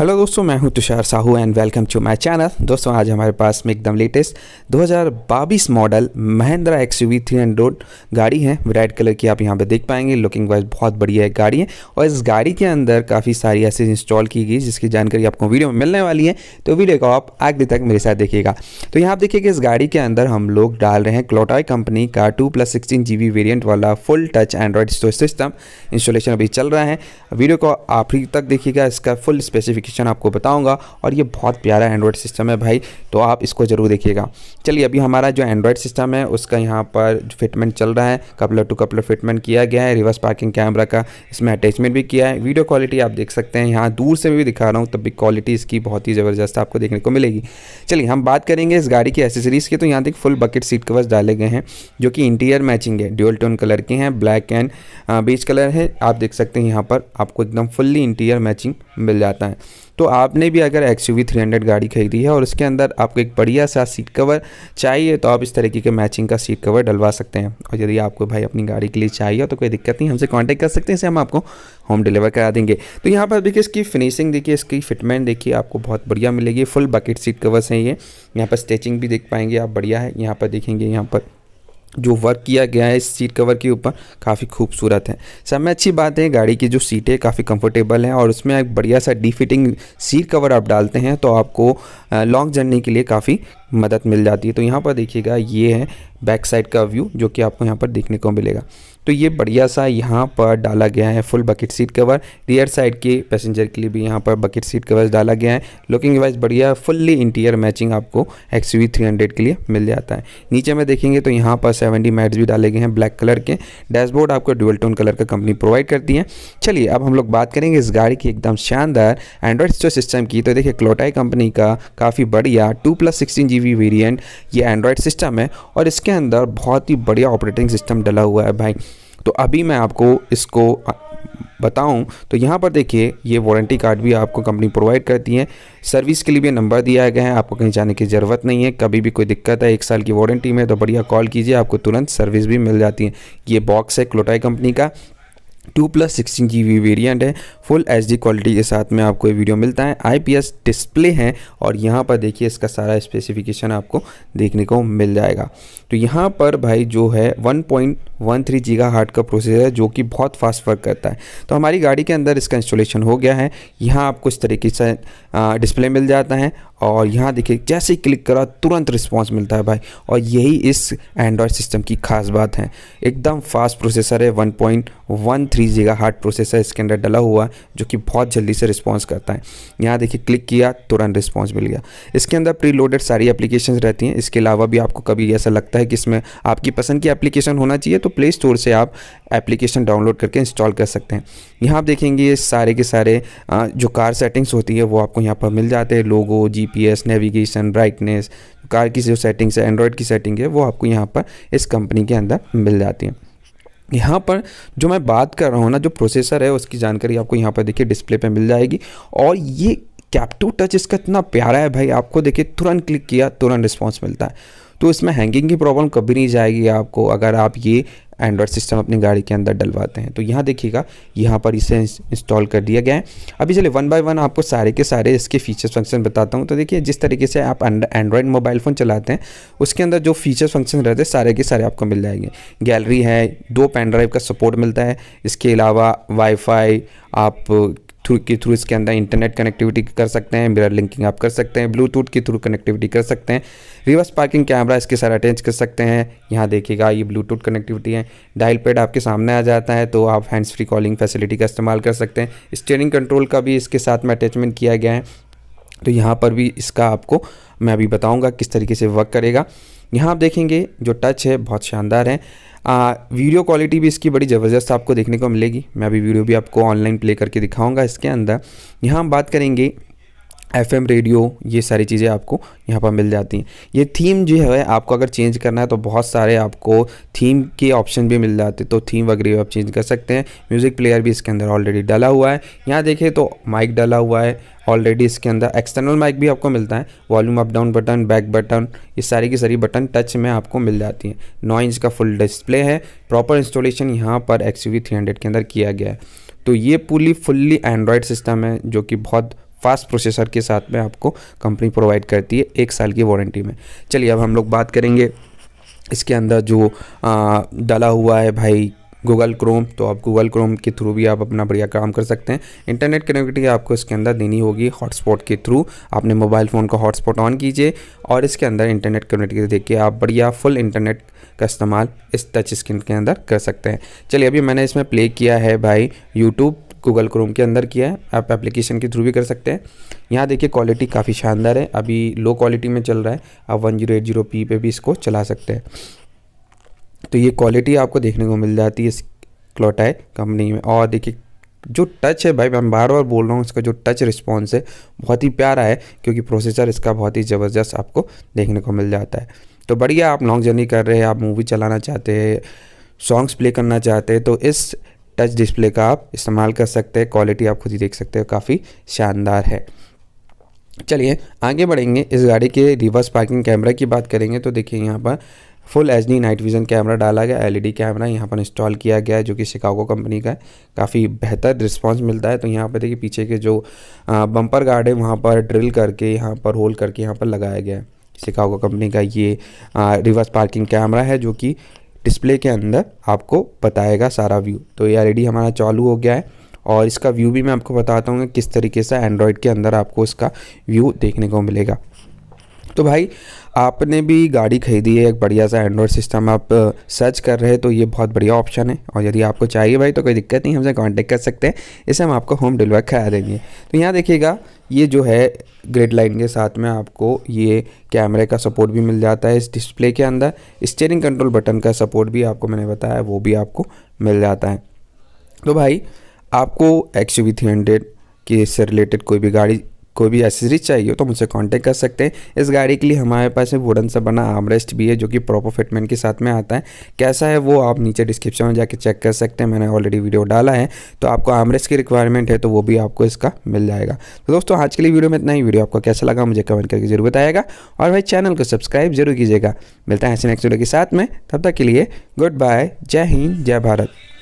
hello दोस्तों मैं हूं Tushar Sahu and welcome to my channel दोस्तों आज हमारे पास में एकदम latest 2022 model Mahindra X U three hundred गाड़ी है रेड कलर की आप यहां पे देख पाएंगे लुकिंग वाइज बहुत बढ़िया एक गाड़ी है और इस गाड़ी के अंदर काफ़ी सारी ऐसे इंस्टॉल की गई जिसकी जानकारी आपको वीडियो में मिलने वाली है तो वीडियो को आप आगे तक मेरे साथ देखिएगा तो यहाँ आप देखिएगा इस गाड़ी के अंदर हम लोग डाल रहे हैं क्लोटाई कंपनी का two plus sixteen G variant वाला full touch android storage system installation अभी चल रहा है वीडियो को आखिरी तक देखिएगा इसका फुल स्पेसिफिक नोटिफिकेशन आपको बताऊंगा और ये बहुत प्यारा एंड्रॉयड सिस्टम है भाई तो आप इसको ज़रूर देखिएगा चलिए अभी हमारा जो एंड्रॉयड सिस्टम है उसका यहाँ पर फिटमेंट चल रहा है कपलर टू कपलर फिटमेंट किया गया है रिवर्स पार्किंग कैमरा का इसमें अटैचमेंट भी किया है वीडियो क्वालिटी आप देख सकते हैं यहाँ दूर से भी दिखा रहा हूँ तब भी क्वालिटी इसकी बहुत ही ज़बरदस्त आपको देखने को मिलेगी चलिए हम बात करेंगे इस गाड़ी की एसेसरीज़ की तो यहाँ तक फुल बकेट सीट कवर्स डाले गए हैं जो कि इंटीरियर मैचिंग है ड्यूल टोन कलर के हैं ब्लैक एंड बीच कलर है आप देख सकते हैं यहाँ पर आपको एकदम फुल्ली इंटीरियर मैचिंग मिल जाता है तो आपने भी अगर एक्स यू गाड़ी खरीदी है और उसके अंदर आपको एक बढ़िया सा सीट कवर चाहिए तो आप इस तरीके के मैचिंग का सीट कवर डलवा सकते हैं और यदि आपको भाई अपनी गाड़ी के लिए चाहिए तो कोई दिक्कत नहीं हमसे कॉन्टैक्ट कर सकते हैं इसे हम आपको होम डिलीवर करा देंगे तो यहाँ पर देखिए इसकी फिनिशिंग देखिए इसकी फिटमेंट देखिए आपको बहुत बढ़िया मिलेगी फुल बकेट सीट कवर्स हैं ये यहाँ पर स्टेचिंग भी देख पाएंगे आप बढ़िया है यहाँ पर देखेंगे यहाँ पर जो वर्क किया गया है इस सीट कवर के ऊपर काफ़ी खूबसूरत है सब में अच्छी बात है गाड़ी की जो सीटें काफ़ी कंफर्टेबल हैं और उसमें एक बढ़िया सा डी फिटिंग सीट कवर आप डालते हैं तो आपको लॉन्ग जर्नी के लिए काफ़ी मदद मिल जाती है तो यहाँ पर देखिएगा ये है बैक साइड का व्यू जो कि आपको यहाँ पर देखने को मिलेगा तो ये बढ़िया सा यहाँ पर डाला गया है full bucket seat cover rear side के पैसेंजर के लिए भी यहाँ पर बकेट सीट कवर डाला गया है लुकिंग वाइज बढ़िया फुल्ली इंटीरियर मैचिंग आपको एक्स वी के लिए मिल जाता है नीचे में देखेंगे तो यहाँ पर सेवेंटी मैट्स भी डाले गए हैं ब्लैक कलर के डैशबोर्ड आपको डुअल टोन कलर का कंपनी प्रोवाइड करती है चलिए अब हम लोग बात करेंगे इस गाड़ी की एकदम शानदार एंड्रॉयड स्टोर सिस्टम की तो देखिए क्लोटाई कंपनी का काफ़ी बढ़िया two plus sixteen G B variant ये एंड्रॉयड सिस्टम है और इसके अंदर बहुत ही बढ़िया ऑपरेटिंग सिस्टम डला हुआ है भाई तो अभी मैं आपको इसको बताऊं तो यहाँ पर देखिए ये वारंटी कार्ड भी आपको कंपनी प्रोवाइड करती है सर्विस के लिए भी नंबर दिया गया है आपको कहीं जाने की ज़रूरत नहीं है कभी भी कोई दिक्कत है एक साल की वारंटी में तो बढ़िया कॉल कीजिए आपको तुरंत सर्विस भी मिल जाती है ये बॉक्स है क्लोटाई कंपनी का two plus sixteen G V variant है फुल एच क्वालिटी के साथ में आपको ये वीडियो मिलता है आईपीएस डिस्प्ले है और यहाँ पर देखिए इसका सारा स्पेसिफिकेशन आपको देखने को मिल जाएगा तो यहाँ पर भाई जो है one point one three gigahertz का प्रोसेसर है जो कि बहुत फास्ट वर्क करता है तो हमारी गाड़ी के अंदर इसका इंस्टॉलेशन हो गया है यहाँ आपको इस तरीके से डिस्प्ले मिल जाता है और यहाँ देखिए जैसे ही क्लिक करा तुरंत रिस्पॉन्स मिलता है भाई और यही इस एंड्रॉयड सिस्टम की खास बात है एकदम फास्ट प्रोसेसर है one point one three gigahertz processor इसके अंदर डला हुआ जो कि बहुत जल्दी से रिस्पॉन्स करता है यहाँ देखिए क्लिक किया तुरंत रिस्पॉन्स मिल गया इसके अंदर प्री लोडेड सारी एप्लीकेशन रहती हैं इसके अलावा भी आपको कभी ऐसा लगता है कि इसमें आपकी पसंद की एप्लीकेशन होना चाहिए तो प्ले स्टोर से आप एप्लीकेशन डाउनलोड करके इंस्टॉल कर सकते हैं यहाँ आप देखेंगे ये सारे के सारे जो कार सेटिंग्स होती है वो आपको यहाँ पर मिल जाते हैं logo GPS navigation brightness car की जो सेटिंग्स है एंड्रॉयड की सेटिंग है वो आपको यहाँ पर इस कंपनी के अंदर मिल जाती है यहाँ पर जो मैं बात कर रहा हूँ ना जो प्रोसेसर है उसकी जानकारी आपको यहाँ पर देखिए डिस्प्ले पर मिल जाएगी और ये कैप्टू टच इसका इतना प्यारा है भाई आपको देखिए तुरंत क्लिक किया तुरंत रिस्पॉन्स मिलता है तो इसमें हैंगिंग की प्रॉब्लम कभी नहीं जाएगी आपको अगर आप ये एंड्रॉयड सिस्टम अपनी गाड़ी के अंदर डलवाते हैं तो यहाँ देखिएगा यहाँ पर इसे इंस्टॉल कर दिया गया है अभी चलिए वन बाय वन आपको सारे के सारे इसके फीचर्स फंक्शन बताता हूँ तो देखिए जिस तरीके से आप एंड्रॉयड मोबाइल फ़ोन चलाते हैं उसके अंदर जो फीचर्स फंक्शन रहते हैं सारे के सारे आपको मिल जाएंगे गैलरी है दो पेन ड्राइव का सपोर्ट मिलता है इसके अलावा वाईफाई आप थ्रू के थ्रू इसके अंदर इंटरनेट कनेक्टिविटी कर सकते हैं मिरर लिंकिंग आप कर सकते हैं ब्लूटूथ के थ्रू कनेक्टिविटी कर सकते हैं रिवर्स पार्किंग कैमरा इसके साथ अटैच कर सकते हैं यहाँ देखिएगा ये ब्लूटूथ कनेक्टिविटी है डायल पैड आपके सामने आ जाता है तो आप हैंड्स फ्री कॉलिंग फैसिलिटी का इस्तेमाल कर सकते हैं स्टेयरिंग कंट्रोल का भी इसके साथ में अटैचमेंट किया गया है तो यहाँ पर भी इसका आपको मैं अभी बताऊँगा किस तरीके से वर्क करेगा यहाँ आप देखेंगे जो टच है बहुत शानदार है आ, वीडियो क्वालिटी भी इसकी बड़ी ज़बरदस्त आपको देखने को मिलेगी मैं अभी वीडियो भी आपको ऑनलाइन प्ले करके दिखाऊंगा इसके अंदर यहाँ हम बात करेंगे एफ रेडियो ये सारी चीज़ें आपको यहाँ पर मिल जाती हैं ये थीम जो है आपको अगर चेंज करना है तो बहुत सारे आपको थीम के ऑप्शन भी मिल जाते हैं तो थीम वगैरह आप चेंज कर सकते हैं म्यूज़िक प्लेयर भी इसके अंदर ऑलरेडी डाला हुआ है यहाँ देखें तो माइक डाला हुआ है ऑलरेडी इसके अंदर एक्सटर्नल माइक भी आपको मिलता है volume up down button back button ये सारी की सारी बटन टच में आपको मिल जाती हैं नौ इंच का फुल डिस्प्ले है प्रॉपर इंस्टॉलेशन यहाँ पर एक्स यू के अंदर किया गया है तो ये पूरी फुल्ली एंड्रॉयड सिस्टम है जो कि बहुत फास्ट प्रोसेसर के साथ में आपको कंपनी प्रोवाइड करती है एक साल की वारंटी में चलिए अब हम लोग बात करेंगे इसके अंदर जो आ, डाला हुआ है भाई गूगल क्रोम तो आप गूगल क्रोम के थ्रू भी आप अपना बढ़िया काम कर सकते हैं इंटरनेट कनेक्टिविटी आपको इसके अंदर देनी होगी हॉटस्पॉट के थ्रू आपने मोबाइल फ़ोन का हॉटस्पॉट ऑन कीजिए और इसके अंदर इंटरनेट कनेक्टिविटी देखिए आप बढ़िया फुल इंटरनेट का इस्तेमाल इस टच स्क्रीन के अंदर कर सकते हैं चलिए अभी मैंने इसमें प्ले किया है भाई यूट्यूब गूगल क्रोम के अंदर किया है आप एप्लीकेशन के थ्रू भी कर सकते हैं यहाँ देखिए क्वालिटी काफ़ी शानदार है अभी लो क्वालिटी में चल रहा है आप one zero eight zero P पे भी इसको चला सकते हैं तो ये क्वालिटी आपको देखने को मिल जाती है इस क्लोटाई कंपनी में और देखिए जो टच है भाई मैं बार बार बोल रहा हूँ इसका जो टच रिस्पॉन्स है बहुत ही प्यारा है क्योंकि प्रोसेसर इसका बहुत ही ज़बरदस्त आपको देखने को मिल जाता है तो बढ़िया आप लॉन्ग जर्नी कर रहे हैं आप मूवी चलाना चाहते हैं सॉन्ग्स प्ले करना चाहते हैं तो इस टच डिस्प्ले का आप इस्तेमाल कर सकते हैं क्वालिटी आप खुद ही देख सकते हो काफ़ी शानदार है चलिए आगे बढ़ेंगे इस गाड़ी के रिवर्स पार्किंग कैमरा की बात करेंगे तो देखिए यहाँ पर full H D night vision camera डाला गया एलईडी कैमरा यहाँ पर इंस्टॉल किया गया है जो कि शिकागो कंपनी का है काफ़ी बेहतर रिस्पांस मिलता है तो यहाँ पर देखिए पीछे के जो बम्पर गार्ड है वहाँ पर ड्रिल करके यहाँ पर होल करके यहाँ पर लगाया गया है शिकागो कंपनी का ये रिवर्स पार्किंग कैमरा है जो कि डिस्प्ले के अंदर आपको बताएगा सारा व्यू तो ये ऑलरेडी हमारा चालू हो गया है और इसका व्यू भी मैं आपको बताता हूँ कि किस तरीके से एंड्रॉयड के अंदर आपको इसका व्यू देखने को मिलेगा तो भाई आपने भी गाड़ी खरीदी है एक बढ़िया सा एंड्रॉयड सिस्टम आप सर्च कर रहे हैं तो ये बहुत बढ़िया ऑप्शन है और यदि आपको चाहिए भाई तो कोई दिक्कत नहीं हमसे कॉन्टेक्ट कर सकते हैं इसे हम आपको होम डिलीवर करा देंगे तो यहाँ देखिएगा ये जो है ग्रिड लाइन के साथ में आपको ये कैमरे का सपोर्ट भी मिल जाता है इस डिस्प्ले के अंदर स्टेयरिंग कंट्रोल बटन का सपोर्ट भी आपको मैंने बताया वो भी आपको मिल जाता है तो भाई आपको X U V three hundred के इससे रिलेटेड कोई भी गाड़ी कोई भी एसेसरीज चाहिए तो मुझसे कांटेक्ट कर सकते हैं इस गाड़ी के लिए हमारे पास वुडन से बना आमरेस्ट भी है जो कि प्रॉपर फिटमेंट के साथ में आता है कैसा है वो आप नीचे डिस्क्रिप्शन में जाके चेक कर सकते हैं मैंने ऑलरेडी वीडियो डाला है तो आपको आमरेस्ट की रिक्वायरमेंट है तो वो भी आपको इसका मिल जाएगा तो दोस्तों आज के लिए वीडियो में इतना ही वीडियो आपको कैसा लगा मुझे कमेंट करके जरूर बताएगा और भाई चैनल को सब्सक्राइब जरूर कीजिएगा मिलता है ऐसे नेक्स्ट वीडियो के साथ में तब तक के लिए गुड बाय जय हिंद जय भारत